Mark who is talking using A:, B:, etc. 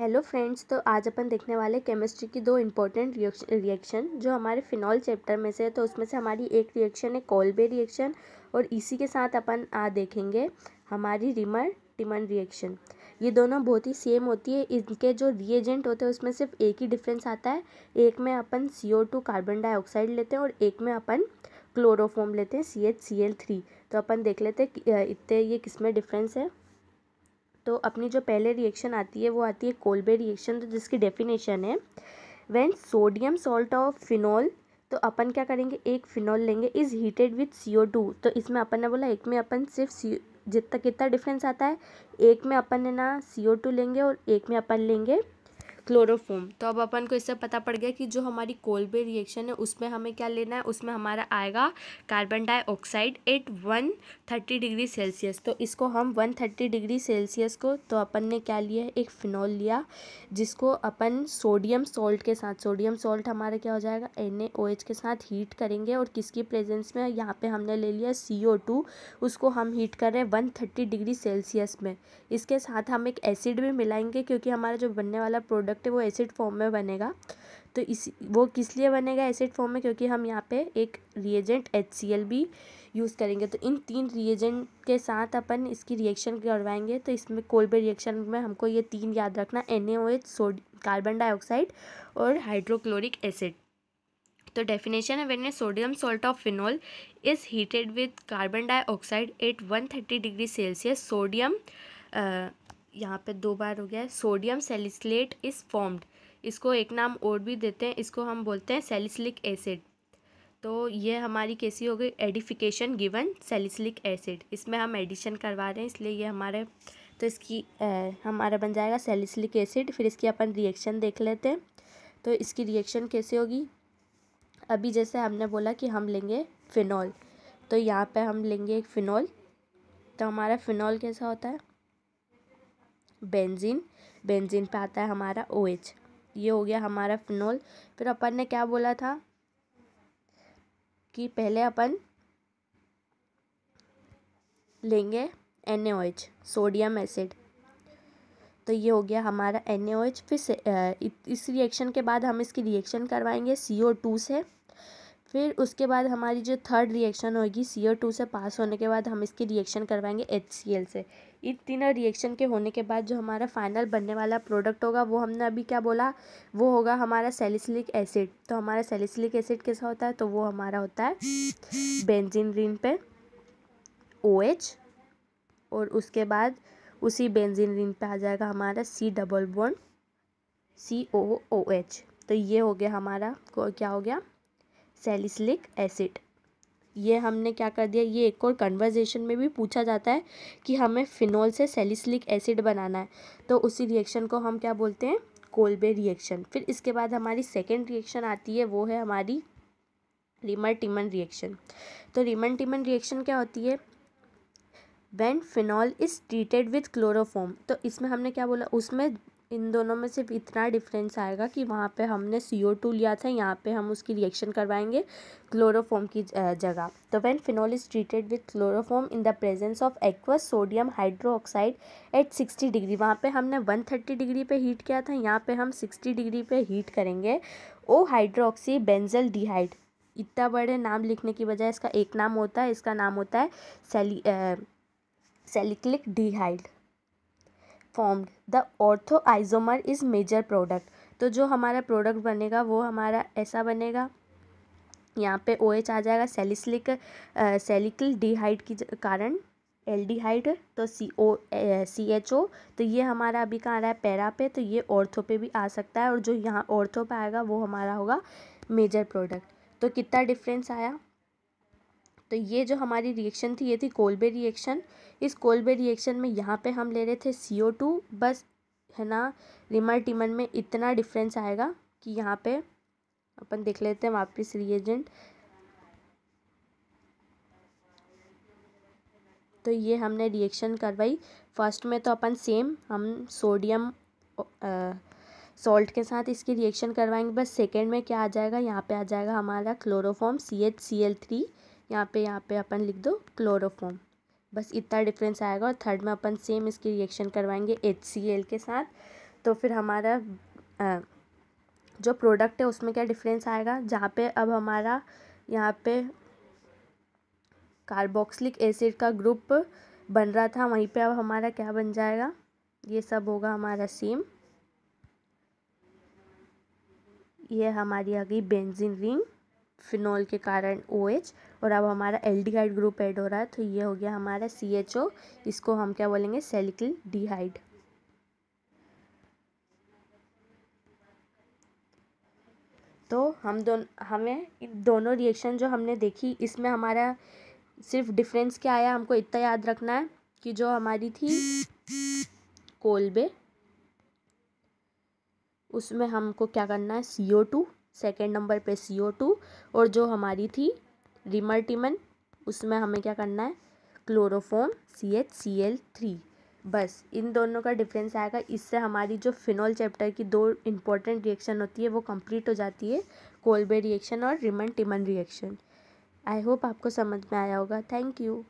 A: Hello friends तो आज अपन देखने वाले केमिस्ट्री की दो इम्पॉर्टेंट रिएक्शन जो हमारे फिनॉल चैप्टर में से है तो उसमें से हमारी एक रिएक्शन है कोलबे रिएक्शन और इसी के साथ अपन आ देखेंगे हमारी रिमर टिमन रिएक्शन ये दोनों बहुत ही सेम होती है इनके जो रिएजेंट होते हैं उसमें सिर्फ एक ही डिफरेंस आता है एक में अपन C O two carbon dioxide लेते हैं और एक में अपन क्लोरोफॉम लेते हैं C H C L three तो अपन देख लेते हैं इतने ये किस में डिफरेंस है तो अपनी जो पहले रिएक्शन आती है वो आती है कोल्बे रिएक्शन तो जिसकी डेफिनेशन है when sodium salt of phenol तो अपन क्या करेंगे एक फिनॉल लेंगे is heated with C O two तो इसमें अपन ने बोला एक में अपन सिर्फ सी जितना कितना डिफरेंस आता है एक में अपन ने ना सी ओ टू लेंगे और एक में अपन लेंगे क्लोरोफोम तो अब अपन को इससे पता पड़ गया कि जो हमारी कोलबे रिएक्शन है उसमें हमें क्या लेना है उसमें हमारा आएगा carbon dioxide at one thirty degree Celsius तो इसको हम वन थर्टी डिग्री सेल्सियस को तो अपन ने क्या लिया है एक फिनॉल लिया जिसको अपन सोडियम सॉल्ट के साथ सोडियम सॉल्ट हमारा क्या हो जाएगा एन के साथ हीट करेंगे और किसकी प्रेजेंस में यहाँ पर हमने ले लिया सी उसको हम हीट कर रहे हैं वन डिग्री सेल्सियस में इसके साथ हम एक एसिड भी मिलाएंगे क्योंकि हमारा जो बनने वाला प्रोडक्ट प्रोडक्ट है वो एसिड फॉर्म में बनेगा तो इस वो किस लिए बनेगा एसिड फॉर्म में क्योंकि हम यहाँ पे एक रिएजेंट एच भी यूज़ करेंगे तो इन तीन रिएजेंट के साथ अपन इसकी रिएक्शन करवाएंगे तो इसमें कोल्बे रिएक्शन में हमको ये तीन याद रखना एन ए सोड कार्बन डाइऑक्साइड और हाइड्रोक्लोरिक एसिड तो डेफिनेशन है when a sodium salt of phenol is heated with carbon dioxide at one thirty degree Celsius sodium यहाँ पे दो बार हो गया है सोडियम सेलिसलेट इज़ फॉर्म्ड इसको एक नाम और भी देते हैं इसको हम बोलते हैं सेलिसलिक एसिड तो ये हमारी कैसी हो गई एडिफिकेशन गिवन सेलिसलिक एसिड इसमें हम एडिशन करवा रहे हैं इसलिए ये हमारे तो इसकी हमारा बन जाएगा सेलिसलिक एसिड फिर इसकी अपन रिएक्शन देख लेते हैं तो इसकी रिएक्शन कैसे होगी अभी जैसे हमने बोला कि हम लेंगे फ़िनॉल तो यहाँ पे हम लेंगे एक फ़िनॉल तो हमारा फ़िनॉल कैसा होता है बेंजीन बेंजीन पे आता है हमारा ओ OH. ये हो गया हमारा फिनोल फिर अपन ने क्या बोला था कि पहले अपन लेंगे एन सोडियम एसिड तो ये हो गया हमारा एन फिर इस रिएक्शन के बाद हम इसकी रिएक्शन करवाएंगे सी ओ टू से फिर उसके बाद हमारी जो थर्ड रिएक्शन होगी सी ओ टू से पास होने के बाद हम इसकी रिएक्शन करवाएंगे एच सी एल से इन तीनों रिएक्शन के होने के बाद जो हमारा फाइनल बनने वाला प्रोडक्ट होगा वो हमने अभी क्या बोला वो होगा हमारा सेलिसिलिक एसिड तो हमारा सेलिसिलिक एसिड कैसा होता है तो वो हमारा होता है बेंजीन रिन पे ओ एच और उसके बाद उसी बेंजीन रिन पे आ जाएगा हमारा C double bond C O O H तो ये हो गया हमारा क्या हो गया सेलिसलिक एसिड ये हमने क्या कर दिया ये एक और कन्वर्जेशन में भी पूछा जाता है कि हमें फिनोल से सेलिसलिक एसिड बनाना है तो उसी रिएक्शन को हम क्या बोलते हैं कोलबे रिएक्शन फिर इसके बाद हमारी सेकेंड रिएक्शन आती है वो है हमारी रिमन टिमन रिएक्शन तो रिमन टिमन रिएक्शन क्या होती है when phenol is treated with chloroform तो इसमें हमने क्या बोला उसमें इन दोनों में सिर्फ इतना डिफरेंस आएगा कि वहाँ पे हमने सी ओ टू लिया था यहाँ पे हम उसकी रिएक्शन करवाएंगे क्लोरोफॉम की जगह तो when phenol is treated with chloroform in the presence of aqueous sodium hydroxide at sixty degree वहाँ पे हमने वन थर्टी डिग्री पे हीट किया था यहाँ पे हम सिक्सटी डिग्री पे हीट करेंगे ओ हाइड्रोक्सी बेंजल डिहाइड इतना बड़े नाम लिखने की बजाय इसका एक नाम होता है इसका नाम होता है सेली salicylaldehyde formed the ortho isomer is major product तो जो हमारा प्रोडक्ट बनेगा वो हमारा ऐसा बनेगा यहाँ पे ओ OH आ जाएगा सेलिसलिक सेलिकल डिहाइड की कारण एल्डिहाइड तो सी ओ सी एच ओ तो ये हमारा अभी कहाँ रहा है पैरा पे तो ये ऑर्थो पे भी आ सकता है और जो यहाँ ऑर्थो पे आएगा वो हमारा होगा मेजर प्रोडक्ट तो कितना डिफरेंस आया तो ये जो हमारी रिएक्शन थी ये थी कोलबे रिएक्शन इस कोलबे रिएक्शन में यहाँ पे हम ले रहे थे सी ओ टू बस है ना रिमर टिमर में इतना डिफरेंस आएगा कि यहाँ पे अपन देख लेते हैं वापस रिएजेंट तो ये हमने रिएक्शन करवाई फर्स्ट में तो अपन सेम हम सोडियम सॉल्ट के साथ इसकी रिएक्शन करवाएंगे बस सेकेंड में क्या आ जाएगा यहाँ पे आ जाएगा हमारा chloroform C H C L three यहाँ पे यहाँ पे अपन लिख दो क्लोरोफॉम बस इतना डिफरेंस आएगा और थर्ड में अपन सेम इसकी रिएक्शन करवाएंगे एच के साथ तो फिर हमारा आ, जो प्रोडक्ट है उसमें क्या डिफरेंस आएगा जहाँ पे अब हमारा यहाँ पे कार्बोक्सिलिक एसिड का ग्रुप बन रहा था वहीं पे अब हमारा क्या बन जाएगा ये सब होगा हमारा सेम ये हमारी आ गई बेंजिन रिंग फिनॉल के कारण ओ OH, और अब हमारा एल ग्रुप ऐड हो रहा है तो ये हो गया हमारा सी एच ओ इसको हम क्या बोलेंगे सेलिकल डिहाइड तो हम दोन हमें इन दोनों रिएक्शन जो हमने देखी इसमें हमारा सिर्फ डिफरेंस क्या आया हमको इतना याद रखना है कि जो हमारी थी कोलबे उसमें हमको क्या करना है C O two second number पे सी ओ टू और जो हमारी थी रिमर्टिमन उसमें हमें क्या करना है chloroform C H C L three बस इन दोनों का डिफरेंस आएगा इससे हमारी जो फिनॉल चैप्टर की दो इम्पॉर्टेंट रिएक्शन होती है वो कंप्लीट हो जाती है कोलबे रिएक्शन और Reimer Tiemann reaction I hope आपको समझ में आया होगा थैंक यू